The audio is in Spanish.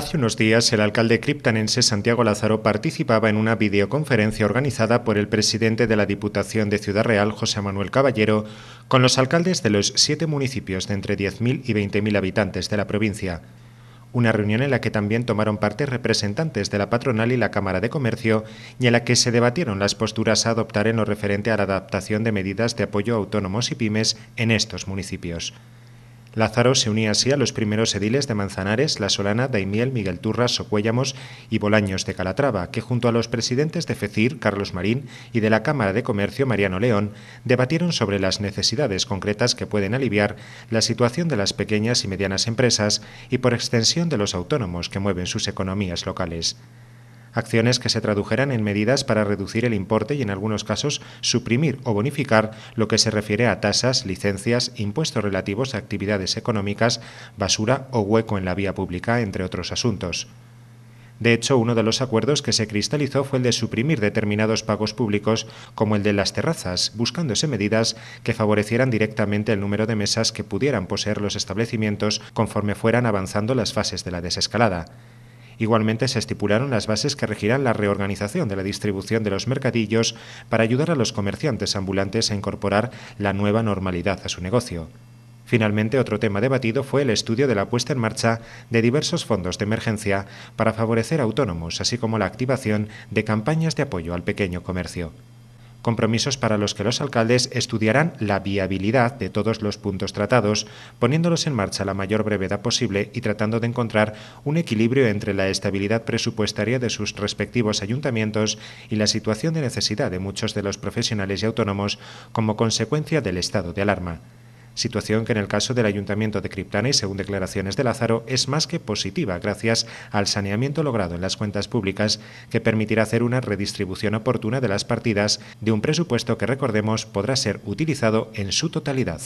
Hace unos días, el alcalde criptanense Santiago Lázaro participaba en una videoconferencia organizada por el presidente de la Diputación de Ciudad Real, José Manuel Caballero, con los alcaldes de los siete municipios de entre 10.000 y 20.000 habitantes de la provincia. Una reunión en la que también tomaron parte representantes de la patronal y la Cámara de Comercio y en la que se debatieron las posturas a adoptar en lo referente a la adaptación de medidas de apoyo a autónomos y pymes en estos municipios. Lázaro se unía así a los primeros ediles de Manzanares, La Solana, Daimiel, Miguel Turras, Socuellamos y Bolaños de Calatrava, que junto a los presidentes de FECIR, Carlos Marín, y de la Cámara de Comercio, Mariano León, debatieron sobre las necesidades concretas que pueden aliviar la situación de las pequeñas y medianas empresas y, por extensión, de los autónomos que mueven sus economías locales acciones que se tradujeran en medidas para reducir el importe y en algunos casos suprimir o bonificar lo que se refiere a tasas, licencias, impuestos relativos a actividades económicas, basura o hueco en la vía pública, entre otros asuntos. De hecho, uno de los acuerdos que se cristalizó fue el de suprimir determinados pagos públicos, como el de las terrazas, buscándose medidas que favorecieran directamente el número de mesas que pudieran poseer los establecimientos conforme fueran avanzando las fases de la desescalada. Igualmente se estipularon las bases que regirán la reorganización de la distribución de los mercadillos para ayudar a los comerciantes ambulantes a incorporar la nueva normalidad a su negocio. Finalmente, otro tema debatido fue el estudio de la puesta en marcha de diversos fondos de emergencia para favorecer a autónomos, así como la activación de campañas de apoyo al pequeño comercio compromisos para los que los alcaldes estudiarán la viabilidad de todos los puntos tratados, poniéndolos en marcha la mayor brevedad posible y tratando de encontrar un equilibrio entre la estabilidad presupuestaria de sus respectivos ayuntamientos y la situación de necesidad de muchos de los profesionales y autónomos como consecuencia del estado de alarma situación que en el caso del Ayuntamiento de Criptana y según declaraciones de Lázaro es más que positiva gracias al saneamiento logrado en las cuentas públicas que permitirá hacer una redistribución oportuna de las partidas de un presupuesto que recordemos podrá ser utilizado en su totalidad.